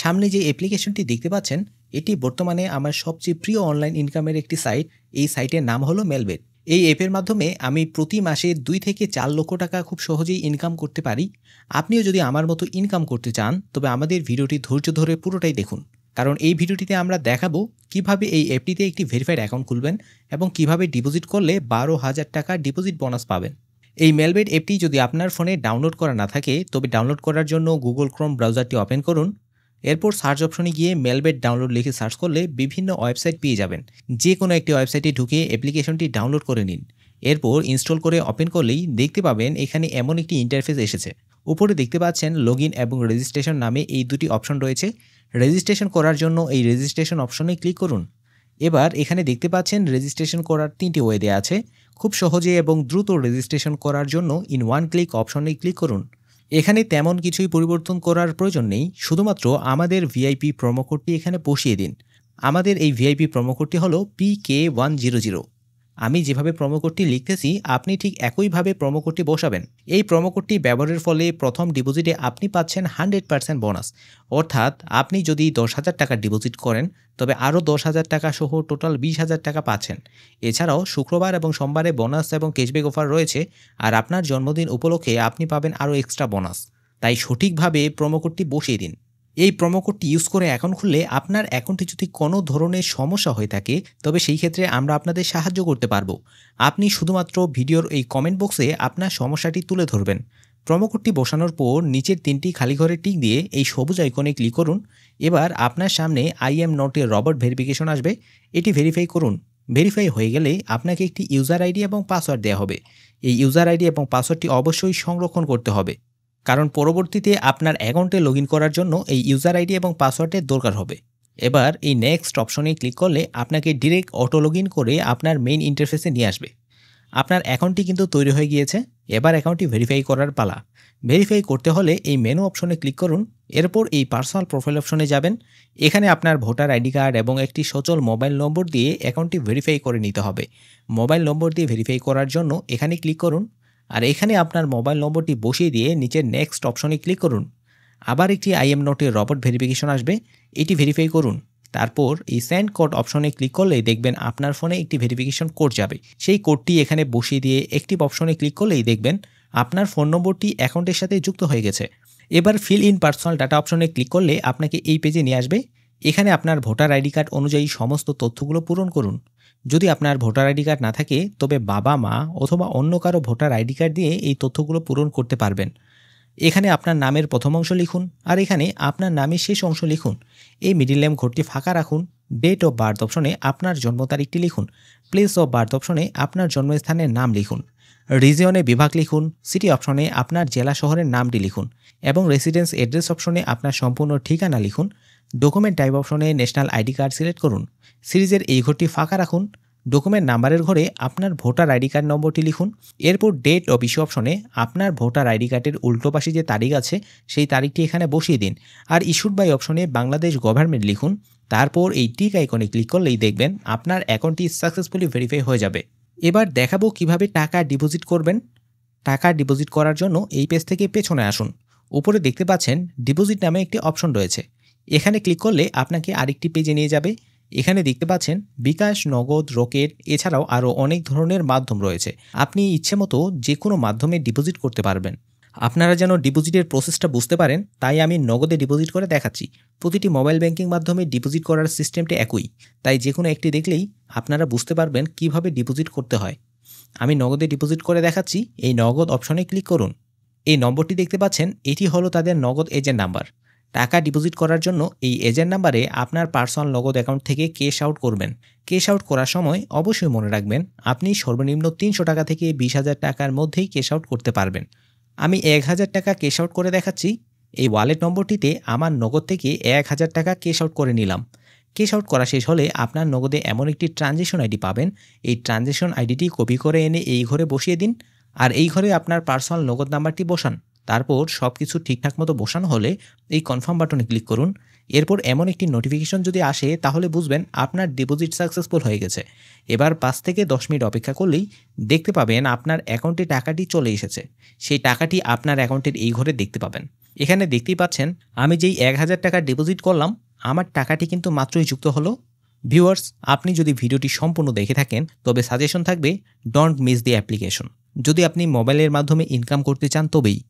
সামনে যে অ্যাপ্লিকেশনটি দেখতে পাচ্ছেন এটি বর্তমানে আমার সবচেয়ে প্রিয় অনলাইন ইনকামের একটি সাইট এই সাইটের নাম হলো মেলবেট এই অ্যাপের মাধ্যমে আমি প্রতি মাসে দুই থেকে চার লক্ষ টাকা খুব সহজেই ইনকাম করতে পারি আপনিও যদি আমার মতো ইনকাম করতে চান তবে আমাদের ভিডিওটি ধৈর্য ধরে পুরোটাই দেখুন কারণ এই ভিডিওটিতে আমরা দেখাবো কিভাবে এই অ্যাপটিতে একটি ভেরিফাইড অ্যাকাউন্ট খুলবেন এবং কিভাবে ডিপোজিট করলে বারো হাজার টাকা ডিপোজিট বোনাস পাবেন এই মেলবেট অ্যাপটি যদি আপনার ফোনে ডাউনলোড করা না থাকে তবে ডাউনলোড করার জন্য গুগল ক্রোম ব্রাউজারটি ওপেন করুন এরপর সার্চ অপশনে গিয়ে মেলবেট ডাউনলোড লিখে সার্চ করলে বিভিন্ন ওয়েবসাইট পেয়ে যাবেন যে কোনো একটি ওয়েবসাইটে ঢুকে অ্যাপ্লিকেশনটি ডাউনলোড করে নিন এরপর ইনস্টল করে ওপেন করলেই দেখতে পাবেন এখানে এমন একটি ইন্টারফেস এসেছে উপরে দেখতে পাচ্ছেন লগ এবং রেজিস্ট্রেশন নামে এই দুটি অপশন রয়েছে রেজিস্ট্রেশন করার জন্য এই রেজিস্ট্রেশন অপশনে ক্লিক করুন এবার এখানে দেখতে পাচ্ছেন রেজিস্ট্রেশন করার তিনটি ওয়ে দেওয়া আছে খুব সহজে এবং দ্রুত রেজিস্ট্রেশন করার জন্য ইন ওয়ান ক্লিক অপশনে ক্লিক করুন এখানে তেমন কিছুই পরিবর্তন করার প্রয়োজন নেই শুধুমাত্র আমাদের ভিআইপি প্রোমো কোডটি এখানে বসিয়ে দিন আমাদের এই ভিআইপি প্রোমো কোডটি হলো P K one zero zero আমি যেভাবে প্রোমো কোডটি লিখতেছি আপনি ঠিক একইভাবে প্রোমো কোডটি বসাবেন এই প্রোমো কোডটি ব্যবহারের ফলে প্রথম ডিপোজিটে আপনি পাচ্ছেন হান্ড্রেড পার্সেন্ট বোনাস অর্থাৎ আপনি যদি দশ হাজার টাকা ডিপোজিট করেন তবে আরও দশ হাজার টাকা সহ টোটাল বিশ হাজার টাকা পাচ্ছেন এছাড়াও শুক্রবার এবং সোমবারে বোনাস এবং ক্যাশব্যাক অফার রয়েছে আর আপনার জন্মদিন উপলক্ষে আপনি পাবেন আরও এক্সট্রা বোনাস তাই সঠিকভাবে প্রোমো কোডটি বসিয়ে দিন এই প্রোমো কোডটি ইউজ করে অ্যাকাউন্ট খুললে আপনার অ্যাকাউন্টে যদি কোনো ধরনের সমস্যা হয়ে থাকে তবে সেই ক্ষেত্রে আমরা আপনাদের সাহায্য করতে পারবো আপনি শুধুমাত্র ভিডিওর এই কমেন্ট বক্সে আপনার সমস্যাটি তুলে ধরবেন কোডটি বসানোর পর নিচের তিনটি খালি ঘরে টিক দিয়ে এই সবুজ আইকনে ক্লিক করুন এবার আপনার সামনে I am not a robot verification আসবে এটি ভেরিফাই করুন ভেরিফাই হয়ে গেলে আপনাকে একটি ইউজার আইডি এবং পাসওয়ার্ড দেওয়া হবে এই ইউজার আইডি এবং পাসওয়ার্ডটি অবশ্যই সংরক্ষণ করতে হবে কারণ পরবর্তীতে আপনার অ্যাকাউন্টে লগ করার জন্য এই ইউজার আইডি এবং পাসওয়ার্ডের দরকার হবে এবার এই নেক্সট অপশনে ক্লিক করলে আপনাকে ডিরেক্ট অটো লগ করে আপনার মেইন ইন্টারফেসে নিয়ে আসবে আপনার অ্যাকাউন্টটি কিন্তু তৈরি হয়ে গিয়েছে এবার অ্যাকাউন্টটি ভেরিফাই করার পালা ভেরিফাই করতে হলে এই মেনু অপশনে ক্লিক করুন এরপর এই পার্সোনাল প্রোফাইল অপশনে যাবেন এখানে আপনার ভোটার আইডি কার্ড এবং একটি সচল মোবাইল নম্বর দিয়ে অ্যাকাউন্টটি ভেরিফাই করে নিতে হবে মোবাইল নম্বর দিয়ে ভেরিফাই করার জন্য এখানে ক্লিক করুন আর এখানে আপনার মোবাইল নম্বরটি বসিয়ে দিয়ে নিচের নেক্সট অপশনে ক্লিক করুন আবার একটি আইএম নোটের রবট ভেরিফিকেশন আসবে এটি ভেরিফাই করুন তারপর এই স্যান্ড কোড অপশনে ক্লিক করলেই দেখবেন আপনার ফোনে একটি ভেরিফিকেশন কোড যাবে সেই কোডটি এখানে বসিয়ে দিয়ে একটি অপশনে ক্লিক করলেই দেখবেন আপনার ফোন নম্বরটি অ্যাকাউন্টের সাথে যুক্ত হয়ে গেছে এবার ফিল ইন পার্সোনাল ডাটা অপশনে ক্লিক করলে আপনাকে এই পেজে নিয়ে আসবে এখানে আপনার ভোটার আইডি কার্ড অনুযায়ী সমস্ত তথ্যগুলো পূরণ করুন যদি আপনার ভোটার আইডি কার্ড না থাকে তবে বাবা মা অথবা অন্য কারো ভোটার আইডি কার্ড দিয়ে এই তথ্যগুলো পূরণ করতে পারবেন এখানে আপনার নামের প্রথম অংশ লিখুন আর এখানে আপনার নামের শেষ অংশ লিখুন এই মিডিল নেম ঘরটি ফাঁকা রাখুন ডেট অফ বার্থ অপশনে আপনার জন্ম তারিখটি লিখুন প্লেস অফ বার্থ অপশনে আপনার জন্মস্থানের নাম লিখুন রিজিয়নে বিভাগ লিখুন সিটি অপশনে আপনার জেলা শহরের নামটি লিখুন এবং রেসিডেন্স অ্যাড্রেস অপশনে আপনার সম্পূর্ণ ঠিকানা লিখুন ডকুমেন্ট টাইপ অপশনে ন্যাশনাল আইডি কার্ড সিলেক্ট করুন সিরিজের এই ঘরটি ফাঁকা রাখুন ডকুমেন্ট নাম্বারের ঘরে আপনার ভোটার আইডি কার্ড নম্বরটি লিখুন এরপর ডেট অফ ইস্যু অপশনে আপনার ভোটার আইডি কার্ডের উল্টো পাশে যে তারিখ আছে সেই তারিখটি এখানে বসিয়ে দিন আর ইস্যুড বাই অপশনে বাংলাদেশ গভর্নমেন্ট লিখুন তারপর এই টিক আইকনে ক্লিক করলেই দেখবেন আপনার অ্যাকাউন্টটি সাকসেসফুলি ভেরিফাই হয়ে যাবে এবার দেখাবো কিভাবে টাকা ডিপোজিট করবেন টাকা ডিপোজিট করার জন্য এই পেজ থেকে পেছনে আসুন উপরে দেখতে পাচ্ছেন ডিপোজিট নামে একটি অপশন রয়েছে এখানে ক্লিক করলে আপনাকে আরেকটি পেজে নিয়ে যাবে এখানে দেখতে পাচ্ছেন বিকাশ নগদ রকেট এছাড়াও আরও অনেক ধরনের মাধ্যম রয়েছে আপনি ইচ্ছে মতো যে কোনো মাধ্যমে ডিপোজিট করতে পারবেন আপনারা যেন ডিপোজিটের প্রসেসটা বুঝতে পারেন তাই আমি নগদে ডিপোজিট করে দেখাচ্ছি প্রতিটি মোবাইল ব্যাংকিং মাধ্যমে ডিপোজিট করার সিস্টেমটা একই তাই যে কোনো একটি দেখলেই আপনারা বুঝতে পারবেন কিভাবে ডিপোজিট করতে হয় আমি নগদে ডিপোজিট করে দেখাচ্ছি এই নগদ অপশনে ক্লিক করুন এই নম্বরটি দেখতে পাচ্ছেন এটি হলো তাদের নগদ এজেন্ট নাম্বার টাকা ডিপোজিট করার জন্য এই এজেন্ট নাম্বারে আপনার পার্সোনাল নগদ অ্যাকাউন্ট থেকে ক্যাশ আউট করবেন ক্যাশ আউট করার সময় অবশ্যই মনে রাখবেন আপনি সর্বনিম্ন তিনশো টাকা থেকে বিশ হাজার টাকার মধ্যেই ক্যাশ আউট করতে পারবেন আমি এক হাজার টাকা ক্যাশ আউট করে দেখাচ্ছি এই ওয়ালেট নম্বরটিতে আমার নগদ থেকে এক হাজার টাকা ক্যাশ আউট করে নিলাম ক্যাশ আউট করা শেষ হলে আপনার নগদে এমন একটি ট্রানজেকশন আইডি পাবেন এই ট্রানজেকশন আইডিটি কপি করে এনে এই ঘরে বসিয়ে দিন আর এই ঘরে আপনার পার্সোনাল নগদ নাম্বারটি বসান তারপর সব কিছু ঠিকঠাক মতো বসানো হলে এই কনফার্ম বাটনে ক্লিক করুন এরপর এমন একটি নোটিফিকেশন যদি আসে তাহলে বুঝবেন আপনার ডিপোজিট সাকসেসফুল হয়ে গেছে এবার পাঁচ থেকে দশ মিনিট অপেক্ষা করলেই দেখতে পাবেন আপনার অ্যাকাউন্টে টাকাটি চলে এসেছে সেই টাকাটি আপনার অ্যাকাউন্টের এই ঘরে দেখতে পাবেন এখানে দেখতেই পাচ্ছেন আমি যেই এক হাজার টাকা ডিপোজিট করলাম আমার টাকাটি কিন্তু মাত্রই যুক্ত হলো ভিউয়ার্স আপনি যদি ভিডিওটি সম্পূর্ণ দেখে থাকেন তবে সাজেশন থাকবে ডোন্ট মিস দি অ্যাপ্লিকেশন যদি আপনি মোবাইলের মাধ্যমে ইনকাম করতে চান তবেই